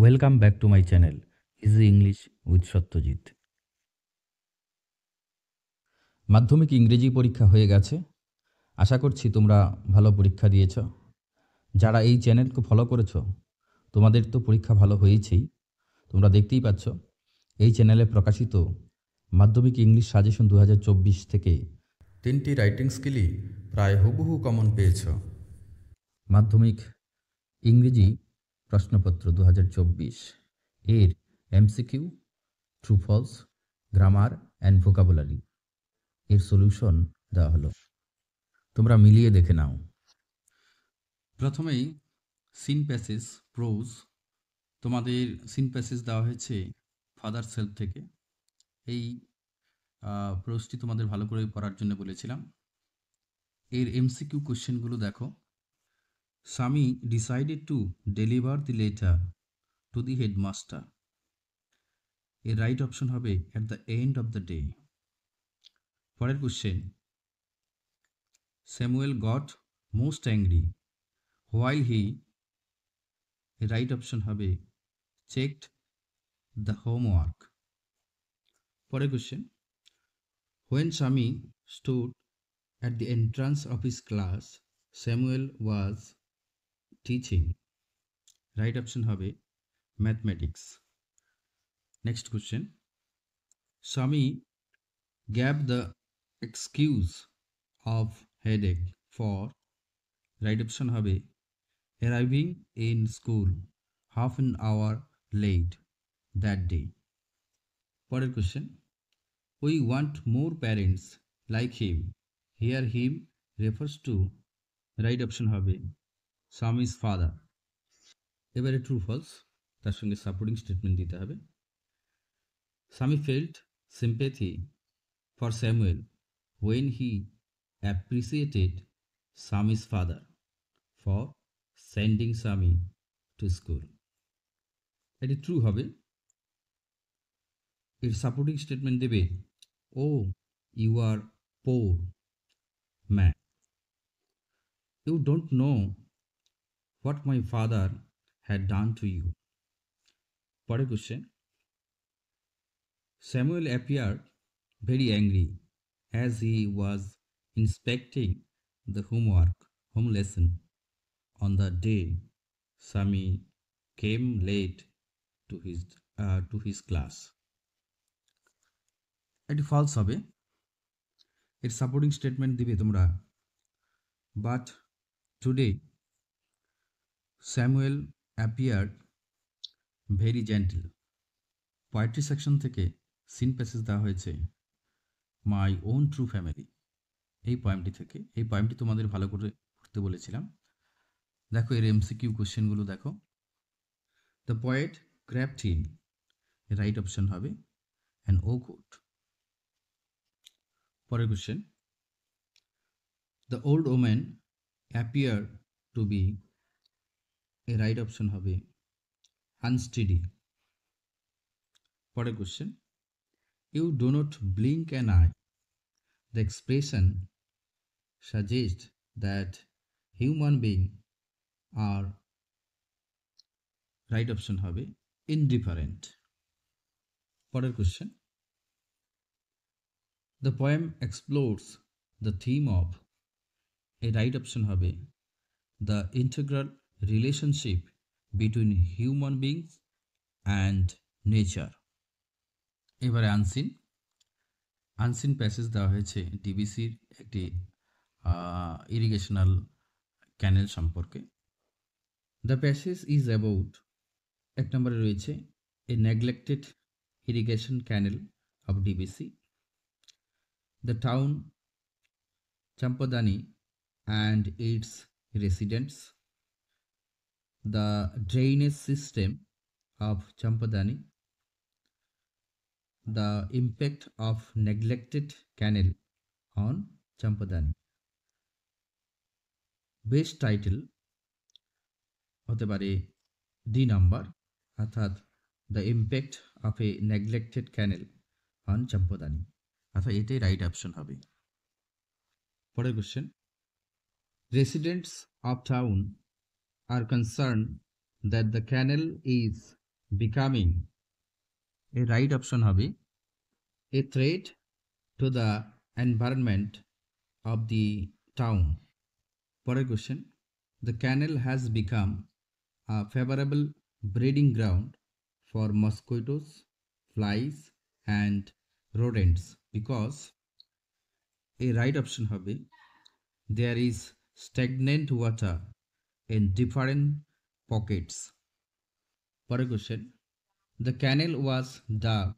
Welcome back to my channel easy English with Satyajit Madhyamik ইংরেজি পরীক্ষা হয়ে গেছে আশা করছি তোমরা ভালো পরীক্ষা দিয়েছ যারা এই চ্যানেলকে ফলো করেছো তোমাদের তো পরীক্ষা ভালো হয়েছেই তোমরা দেখতেই পাচ্ছ এই চ্যানেলে প্রকাশিত মাধ্যমিক ইংলিশ সাজেশন দু থেকে তিনটি রাইটিং স্কিলই প্রায় হুবহু কমন পেয়েছ মাধ্যমিক ইংরেজি প্রশ্নপত্র দু এর MCQ true false grammar and vocabulary এর সলিউশন দেওয়া হলো তোমরা মিলিয়ে দেখে নাও প্রথমেই সিন প্যাসেজ প্রোজ তোমাদের সিন প্যাসেজ দেওয়া হয়েছে ফাদার সেলফ থেকে এই প্রোজটি তোমাদের ভালো করে পড়ার জন্য বলেছিলাম এর এমসিকিউ কোশ্চেনগুলো দেখো Sammy decided to deliver the letter to the headmaster. A right option হবে at the end of the day. For পরের question. Samuel got most angry while he a right option হবে checked the homework. For পরের question. When Sammy stood at the entrance of his class, Samuel was teaching right option হবে mathematics next question Sami gave the excuse of headache for right option হবে arriving in school half an hour late that day পরের question we want more parents like him Here him refers to right option হবে Swami's father এবারে true false তার সঙ্গে supporting statement দিতে হবে Swami felt sympathy for Samuel when he appreciated Swami's father for sending Swami to school এটি true হবে এর supporting statement দেবে oh you are poor man you don't know what my father had done to you পরের question Samuel appear very angry as he was inspecting the homework home lesson on the day Sami came late to his to his class এটি false হবে এর supporting statement দিবে তোমরা but today Samuel appeared very gentle poetry section থেকে seen passage দেওয়া হয়েছে my own true family এই পয়েমটি থেকে এই পয়েমটি তোমাদের ভালো করে পড়তে বলেছিলাম দেখো এর এমসিকিউ কোশ্চেনগুলো দেখো the poet crept him right option হবে অ্যান্ড ও কোট পরের question the old woman appear to be a right option হবে আনস্টিডি পরের question you do not blink an eye the expression suggest that human being are right option হবে indifferent পরের question the poem explores the theme of a right option হবে the integral relationship between human beings and nature এবারে unseen unseen passage দেওয়া হয়েছে ডিবিসির একটি ইরিগেশনাল ক্যানেল সম্পর্কে the passage is about এক নম্বরে রয়েছে a neglected irrigation canal of DVC the town Champdani and its residents the drainage system of Champadani, the impact of neglected canal on Champadani. Best title হতে পারে the number অর্থাৎ the impact of a neglected canal on Champdani অর্থাৎ এটাই right option হবে পরের question residents of town are concerned that the canal is becoming a right option হবে a threat to the environment of the town a question the canal has become a favorable breeding ground for mosquitoes flies and rodents because a right option হবে there is stagnant water in different pockets. Per question, the canal was dug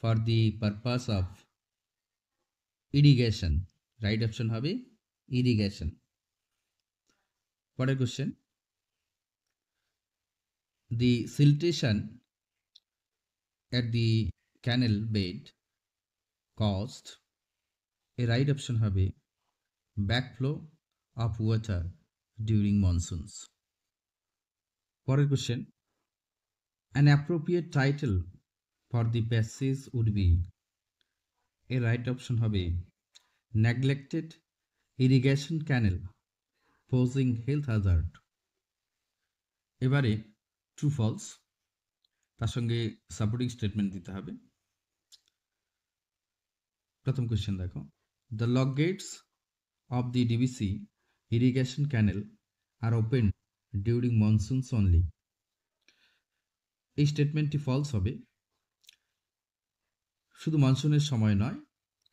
for the purpose of irrigation. Right option হবে irrigation. Per question, the siltation at the canal bed caused a right option হবে backflow of water during monsoons পরের question an appropriate title for the passage would be a right option হবে neglected irrigation canal posing health hazard এবারে true false তার সঙ্গে supporting statement দিতে হবে প্রথম question দেখো the lock gates of the DVC irrigation canal are opened during monsoons only এই স্টেটমেন্টটি false হবে শুধু মনসুনের সময় নয়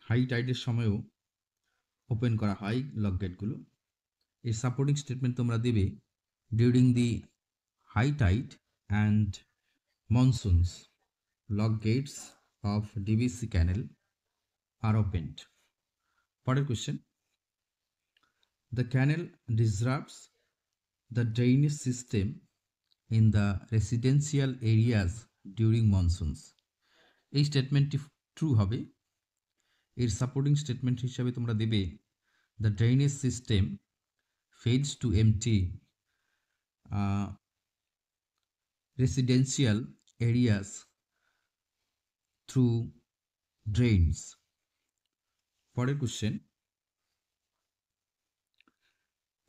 হাই টাইডের সময়ও ওপেন করা হয় লক গেটগুলো এর সাপোর্টিং স্টেটমেন্ট তোমরা দেবে during the high tide and monsoons lock gates of DVC canal are opened পরের question The canal disrupts the drainage system in the residential areas during monsoons এই স্টেটমেন্টটি true হবে এর supporting statement হিসাবে তোমরা দেবে the drainage system fails to empty residential areas through drains পরের question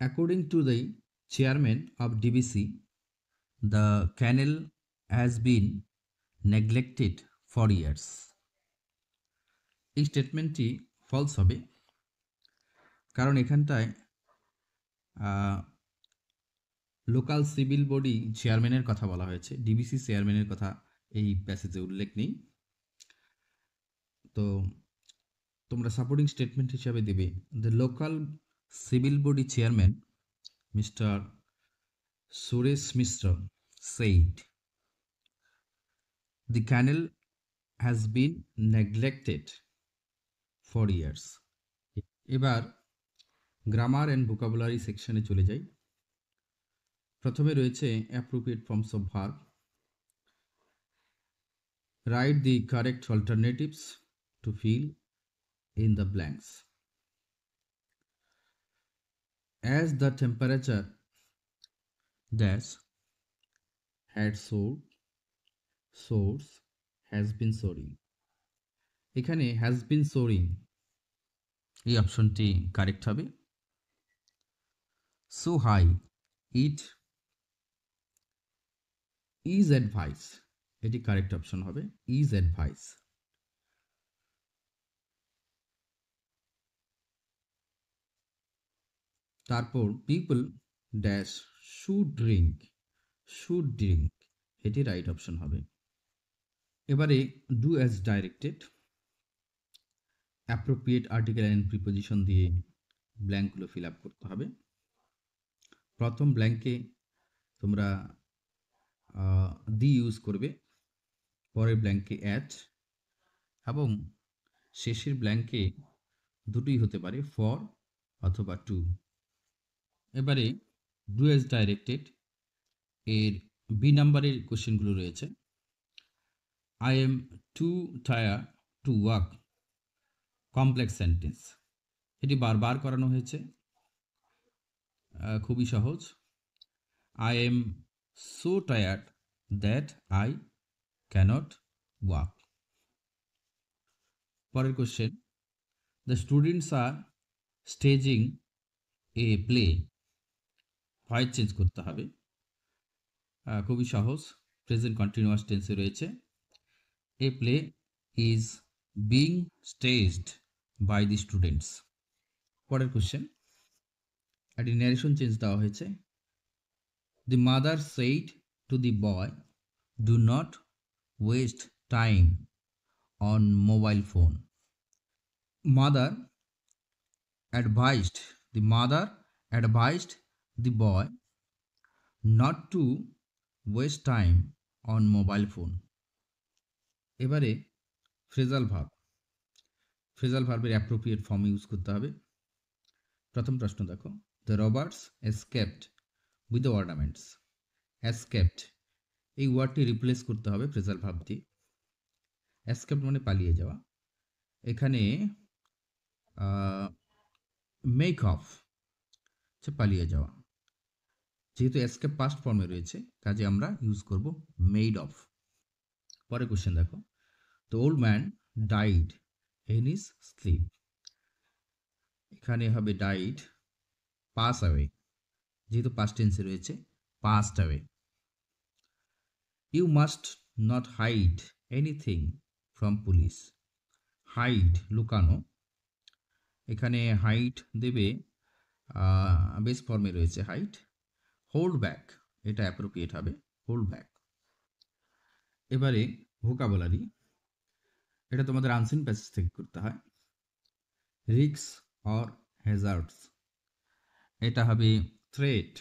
According to the chairman of DBC, the canal has been neglected for years. এই স্টেটমেন্টটি false হবে কারণ এখানটায় লোকাল সিভিল বডি চেয়ারম্যানের কথা বলা হয়েছে ডিবিসি চেয়ারম্যানের কথা এই প্যাসেজে উল্লেখ নেই তো তোমরা সাপোর্টিং স্টেটমেন্ট হিসাবে দেবে the local civil body chairman mister Suresh Mishra said the canal has been neglected for years এবার গ্রামার অ্যান্ড ভোকাবুলারি সেকশনে চলে যাই প্রথমে রয়েছে appropriate forms of verb write the correct alternatives to fill in the blanks as the temperature dash had soared source has been soaring এখানে has been soaring এই অপশনটি correct হবে so high it is advice এটি correct option হবে is advice তারপর people dash should drink should drink এটি right option হবে এবারে do as directed appropriate article and preposition দিয়ে ব্ল্যাঙ্কগুলো ফিল আপ করতে হবে প্রথম ব্ল্যাঙ্কে তোমরা দি ইউজ করবে পরের ব্ল্যাঙ্কে অ্যাট এবং শেষের ব্ল্যাঙ্কে দুটোই হতে পারে ফর অথবা টু এবারে ডু এজ ডাইরেক্টেড এর বি নাম্বারের কোশ্চেনগুলো রয়েছে I am too tire to work complex sentence এটি বারবার করানো হয়েছে খুবই সহজ I am so tired that I cannot walk পরের question the students are staging a play হোয়াইট চেঞ্জ করতে হবে খুবই সহজ প্রেজেন্ট কন্টিনিউয়াস টেন্সে রয়েছে a play is being staged by the students পরের কোশ্চেন একটি ন্যারেশন চেঞ্জ দেওয়া হয়েছে the mother said to the boy do not waste time on mobile phone mother advised the mother advised the boy not to waste time on mobile phone এবারে phrasal verb phrasal ভার্বের appropriate form use করতে হবে প্রথম প্রশ্ন দেখো the robbers escaped with the ornaments escaped এই ওয়ার্ডটি replace করতে হবে ফ্রেজাল ভাব দিয়ে অ্যাসকেপ্ট মানে পালিয়ে যাওয়া এখানে মেক অফ পালিয়ে যাওয়া যেহেতু এসকেপ পাস্ট ফর্মে রয়েছে কাজে আমরা ইউজ করব মেড অফ পরে কোশ্চেন দেখো the old man died in his sleep এখানে হবে ডাইড পাস অ্যাওয়ে যেহেতু পাস্ট টেন্সে রয়েছে passed away you must not hide anything from police hide লুকানো এখানে হাইট দেবে বেস ফর্মে রয়েছে হাইট হোল্ড ব্যাক এটা অ্যাপ্রোপ্রিয়েট হবে হোল্ড ব্যাক এবারে ভোকাবুলারি এটা তোমাদের আনসিন প্যাসেজ থেকে করতে হয় রিক্স অর হেজার্টস এটা হবে থ্রেট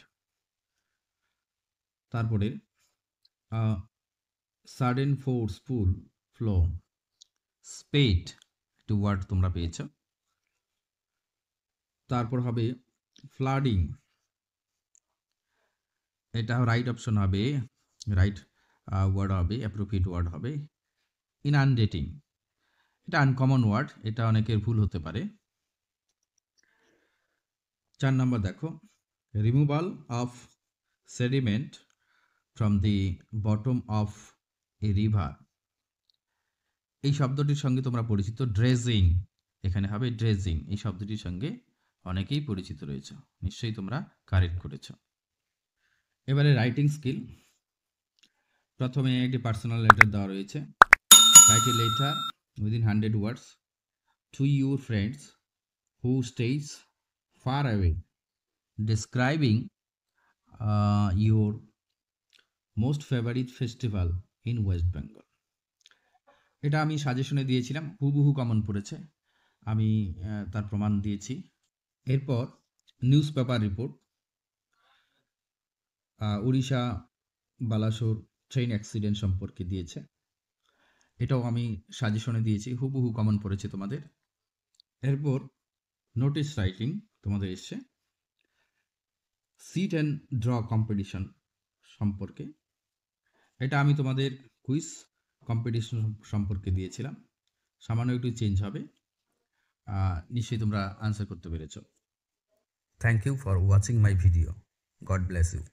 তারপরে সাডেন ফুল ফ্লো স্পেট একটি ওয়ার্ড তোমরা পেয়েছ তারপর হবে ফ্লাডিং এটা রাইট অপশন হবে রাইট ওয়ার্ড uh, হবে অ্যাপ্রোপ্রিয়েট ওয়ার্ড হবে ইন আনডেটিং এটা আনকমন ওয়ার্ড এটা অনেকের ভুল হতে পারে চার নম্বর দেখো removal of sediment from the bottom of a river এই শব্দটির সঙ্গে তোমরা পরিচিত ড্রেজিং এখানে হবে ড্রেজিং এই শব্দটির সঙ্গে অনেকেই পরিচিত রয়েছে নিশ্চয়ই তোমরা কারেক্ট করেছো এবারে রাইটিং স্কিল প্রথমে একটি পার্সোনাল লেটার দেওয়া রয়েছে writing letter within hundred words to your friends who stays far away describing your most favourite festival in West Bengal এটা আমি সাজেশনে দিয়েছিলাম হুবহু কমন পড়েছে আমি তার প্রমাণ দিয়েছি এরপর newspaper report Orissa Balasore train accident সম্পর্কে দিয়েছে এটাও আমি সাজেশনে দিয়েছি হুবহু কমন পড়েছে তোমাদের এরপর নোটিস রাইটিং তোমাদের এসছে সিট অ্যান্ড ড্র কম্পিটিশন সম্পর্কে এটা আমি তোমাদের কুইজ কম্পিটিশন সম্পর্কে দিয়েছিলাম সামান্য একটু চেঞ্জ হবে নিশ্চয়ই তোমরা আনসার করতে পেরেছ thank you for watching my video God bless you